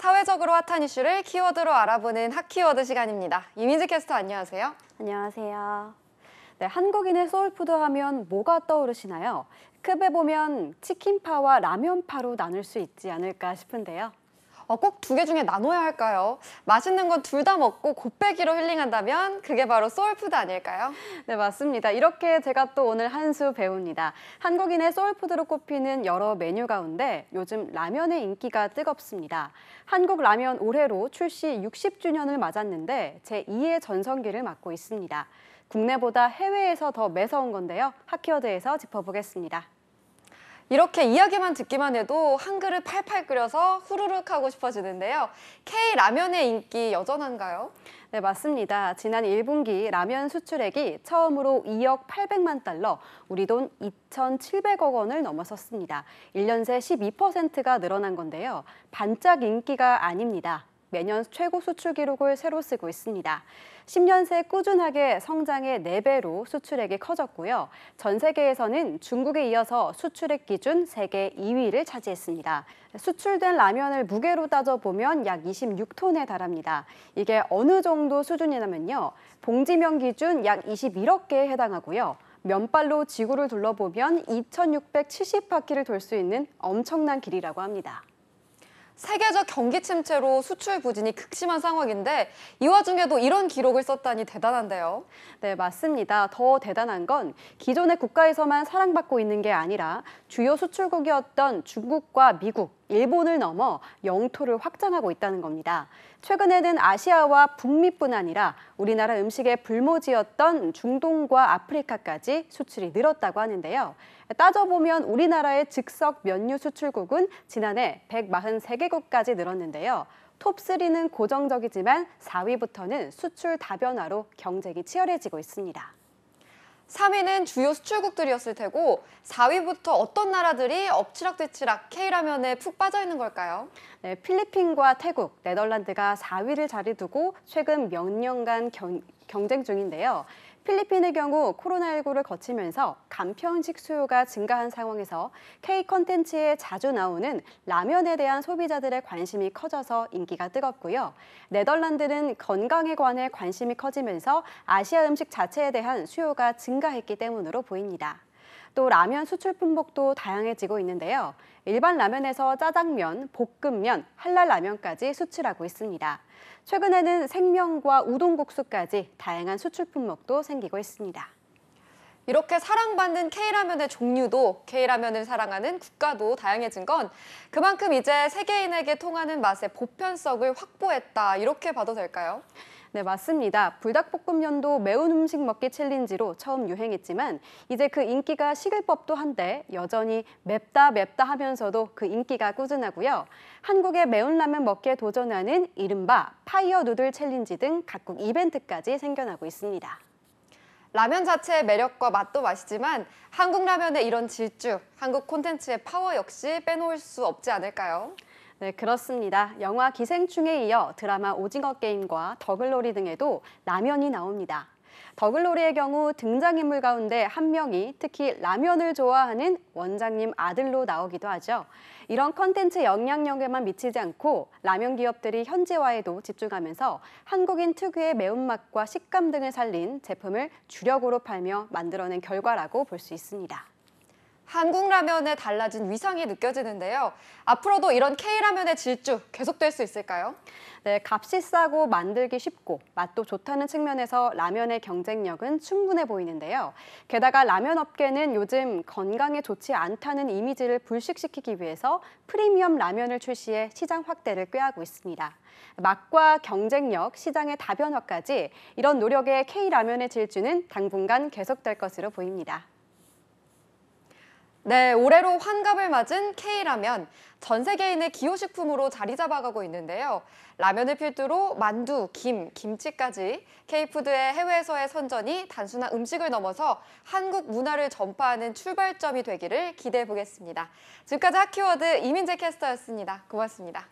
사회적으로 핫한 이슈를 키워드로 알아보는 핫키워드 시간입니다. 이민지 캐스터 안녕하세요. 안녕하세요. 네, 한국인의 소울푸드 하면 뭐가 떠오르시나요? 급에 보면 치킨파와 라면파로 나눌 수 있지 않을까 싶은데요. 어, 꼭두 개 중에 나눠야 할까요? 맛있는 건 둘 다 먹고 곱빼기로 힐링한다면 그게 바로 소울푸드 아닐까요? 네, 맞습니다. 이렇게 제가 또 오늘 한 수 배웁니다. 한국인의 소울푸드로 꼽히는 여러 메뉴 가운데 요즘 라면의 인기가 뜨겁습니다. 한국 라면 올해로 출시 60주년을 맞았는데 제2의 전성기를 맞고 있습니다. 국내보다 해외에서 더 매서운 건데요. 하키워드에서 짚어보겠습니다. 이렇게 이야기만 듣기만 해도 한글을 팔팔 끓여서 후루룩 하고 싶어지는데요. K 라면의 인기 여전한가요? 네, 맞습니다. 지난 1분기 라면 수출액이 처음으로 2억 800만 달러, 우리 돈 2,700억 원을 넘어섰습니다. 1년 새 12%가 늘어난 건데요. 반짝 인기가 아닙니다. 매년 최고 수출 기록을 새로 쓰고 있습니다. 10년 새 꾸준하게 성장의 4배로 수출액이 커졌고요. 전 세계에서는 중국에 이어서 수출액 기준 세계 2위를 차지했습니다. 수출된 라면을 무게로 따져보면 약 26톤에 달합니다. 이게 어느 정도 수준이냐면요. 봉지면 기준 약 21억 개에 해당하고요. 면발로 지구를 둘러보면 2,670바퀴를 돌 수 있는 엄청난 길이라고 합니다. 세계적 경기 침체로 수출 부진이 극심한 상황인데 이 와중에도 이런 기록을 썼다니 대단한데요. 네, 맞습니다. 더 대단한 건 기존의 국가에서만 사랑받고 있는 게 아니라 주요 수출국이었던 중국과 미국, 일본을 넘어 영토를 확장하고 있다는 겁니다. 최근에는 아시아와 북미뿐 아니라 우리나라 음식의 불모지였던 중동과 아프리카까지 수출이 늘었다고 하는데요. 따져보면 우리나라의 즉석 면류 수출국은 지난해 143개국까지 늘었는데요. 톱3는 고정적이지만 4위부터는 수출 다변화로 경쟁이 치열해지고 있습니다. 3위는 주요 수출국들이었을 테고 4위부터 어떤 나라들이 엎치락뒤치락 K라면에 푹 빠져 있는 걸까요? 네, 필리핀과 태국, 네덜란드가 4위를 자리 두고 최근 몇 년간 경, 경쟁 중인데요. 필리핀의 경우 코로나19를 거치면서 간편식 수요가 증가한 상황에서 K 컨텐츠에 자주 나오는 라면에 대한 소비자들의 관심이 커져서 인기가 뜨겁고요. 네덜란드는 건강에 관해 관심이 커지면서 아시아 음식 자체에 대한 수요가 증가했기 때문으로 보입니다. 또 라면 수출 품목도 다양해지고 있는데요. 일반 라면에서 짜장면, 볶음면, 한랄 라면까지 수출하고 있습니다. 최근에는 생면과 우동국수까지 다양한 수출 품목도 생기고 있습니다. 이렇게 사랑받는 K라면의 종류도 K라면을 사랑하는 국가도 다양해진 건 그만큼 이제 세계인에게 통하는 맛의 보편성을 확보했다 이렇게 봐도 될까요? 네, 맞습니다. 불닭볶음면도 매운 음식 먹기 챌린지로 처음 유행했지만 이제 그 인기가 식을 법도 한데 여전히 맵다 맵다 하면서도 그 인기가 꾸준하고요. 한국의 매운 라면 먹기에 도전하는 이른바 파이어 누들 챌린지 등 각국 이벤트까지 생겨나고 있습니다. 라면 자체의 매력과 맛도 맛이지만 한국 라면의 이런 질주, 한국 콘텐츠의 파워 역시 빼놓을 수 없지 않을까요? 네, 그렇습니다. 영화 기생충에 이어 드라마 오징어 게임과 더글로리 등에도 라면이 나옵니다. 더글로리의 경우 등장인물 가운데 한 명이 특히 라면을 좋아하는 원장님 아들로 나오기도 하죠. 이런 컨텐츠 영향력에만 미치지 않고 라면 기업들이 현지화에도 집중하면서 한국인 특유의 매운맛과 식감 등을 살린 제품을 주력으로 팔며 만들어낸 결과라고 볼 수 있습니다. 한국 라면의 달라진 위상이 느껴지는데요. 앞으로도 이런 K라면의 질주 계속될 수 있을까요? 네, 값이 싸고 만들기 쉽고 맛도 좋다는 측면에서 라면의 경쟁력은 충분해 보이는데요. 게다가 라면 업계는 요즘 건강에 좋지 않다는 이미지를 불식시키기 위해서 프리미엄 라면을 출시해 시장 확대를 꾀하고 있습니다. 맛과 경쟁력, 시장의 다변화까지 이런 노력에 K라면의 질주는 당분간 계속될 것으로 보입니다. 네, 올해로 환갑을 맞은 K라면 전 세계인의 기호식품으로 자리 잡아가고 있는데요. 라면을 필두로 만두, 김, 김치까지 K푸드의 해외에서의 선전이 단순한 음식을 넘어서 한국 문화를 전파하는 출발점이 되기를 기대해 보겠습니다. 지금까지 핫키워드 이민재 캐스터였습니다. 고맙습니다.